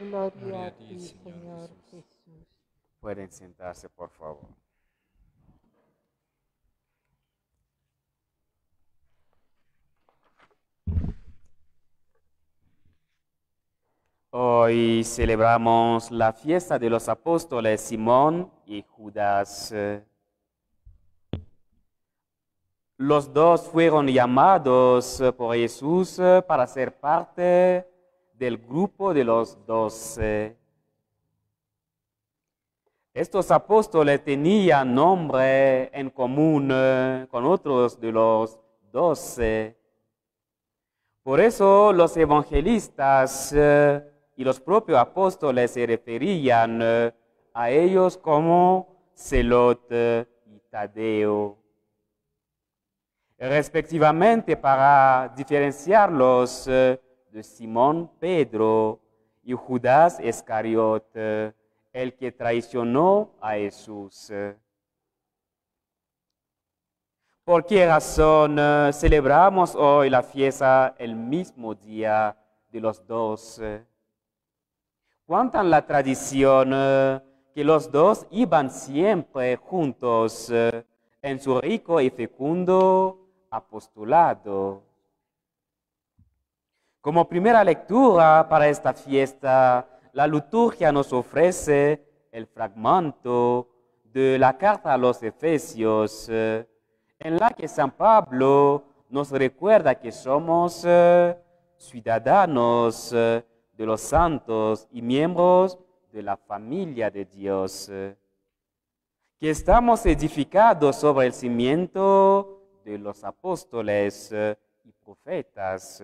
Gloria, a Señor, Jesús. Pueden sentarse, por favor. Hoy celebramos la fiesta de los apóstoles Simón y Judas. Los dos fueron llamados por Jesús para ser parte del grupo de los doce. Estos apóstoles tenían nombre en común eh, con otros de los doce. Por eso los evangelistas eh, y los propios apóstoles se referían eh, a ellos como Celot y Tadeo. Respectivamente, para diferenciarlos, de Simón Pedro y Judas Iscariote, el que traicionó a Jesús. ¿Por qué razón eh, celebramos hoy la fiesta el mismo día de los dos? Cuentan la tradición eh, que los dos iban siempre juntos eh, en su rico y fecundo apostolado. Como primera lectura para esta fiesta, la liturgia nos ofrece el fragmento de la carta a los Efesios, eh, en la que San Pablo nos recuerda que somos eh, ciudadanos eh, de los santos y miembros de la familia de Dios, que estamos edificados sobre el cimiento de los apóstoles y profetas.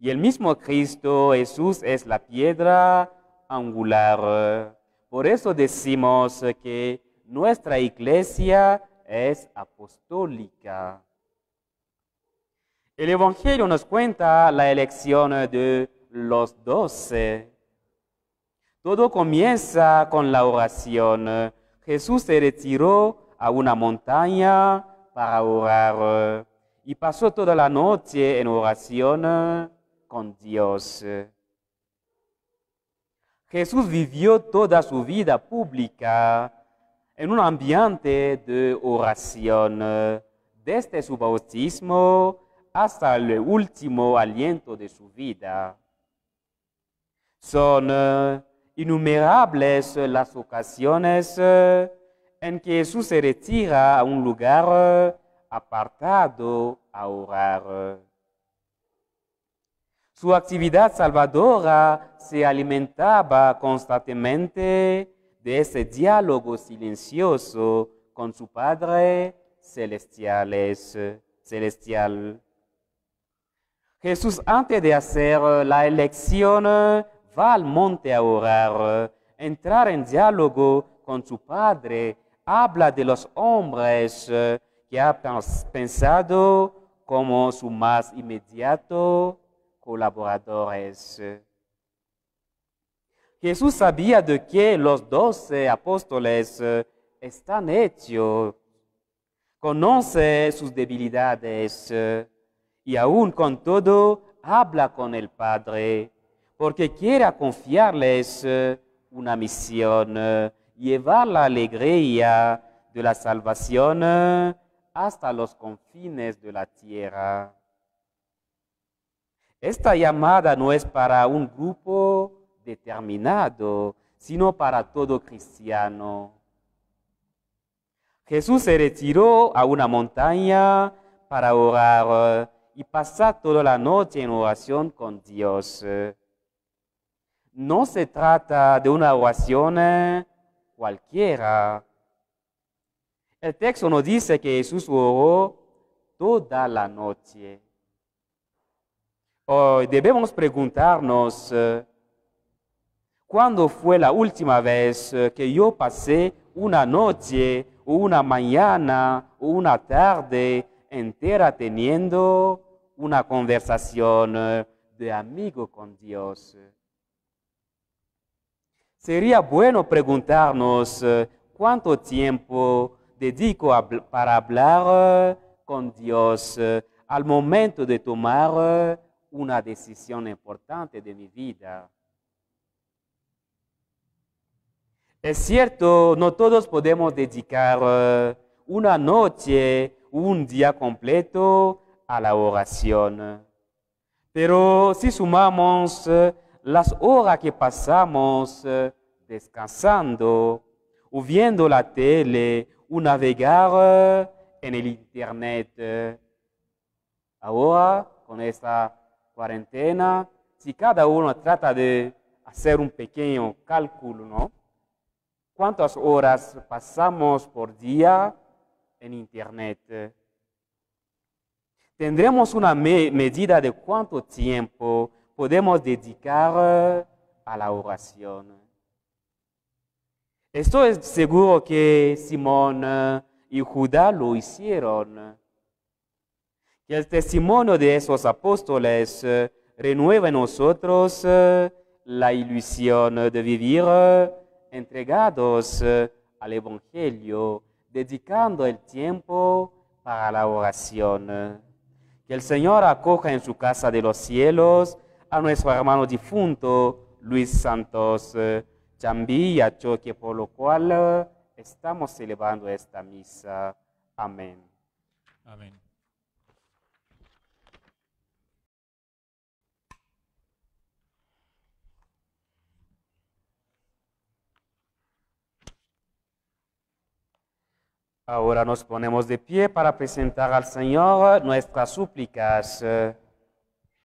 Y el mismo Cristo Jesús es la piedra angular. Por eso decimos que nuestra iglesia es apostólica. El Evangelio nos cuenta la elección de los doce. Todo comienza con la oración. Jesús se retiró a una montaña para orar y pasó toda la noche en oración con Dios. Jesús vivió toda su vida pública en un ambiente de oración, desde su bautismo hasta el último aliento de su vida. Son eh, innumerables las ocasiones eh, en que Jesús se retira a un lugar eh, apartado a orar. Su actividad salvadora se alimentaba constantemente de ese diálogo silencioso con su Padre celestial. Jesús antes de hacer la elección va al monte a orar, entrar en diálogo con su Padre, habla de los hombres que ha pensado como su más inmediato colaboradores. Jesús sabía de que los doce apóstoles eh, están hechos, conoce sus debilidades eh, y aún con todo habla con el Padre porque quiera confiarles eh, una misión, llevar la alegría de la salvación hasta los confines de la tierra. Esta llamada no es para un grupo determinado, sino para todo cristiano. Jesús se retiró a una montaña para orar eh, y pasar toda la noche en oración con Dios. No se trata de una oración eh, cualquiera. El texto nos dice que Jesús oró toda la noche. Hoy debemos preguntarnos, eh, ¿cuándo fue la última vez eh, que yo pasé una noche o una mañana o una tarde entera teniendo una conversación eh, de amigo con Dios? Sería bueno preguntarnos cuánto tiempo dedico para hablar con Dios al momento de tomar una decisión importante de mi vida. Es cierto, no todos podemos dedicar eh, una noche, un día completo a la oración. Pero si sumamos eh, las horas que pasamos eh, descansando o viendo la tele o navegar en el Internet, ahora con esta cuarentena, si cada uno trata de hacer un pequeño cálculo, ¿no? ¿Cuántas horas pasamos por día en Internet? Tendremos una medida de cuánto tiempo podemos dedicar eh, a la oración. Esto es seguro que Simón eh, y Judá lo hicieron que el testimonio de esos apóstoles eh, renueve en nosotros eh, la ilusión de vivir eh, entregados al Evangelio, dedicando el tiempo para la oración. Que el Señor acoja en su casa de los cielos a nuestro hermano difunto Luis Santos Chambilla Choque, por lo cual estamos celebrando esta misa. Amén. Amén. Ahora nos ponemos de pie para presentar al Señor nuestras súplicas.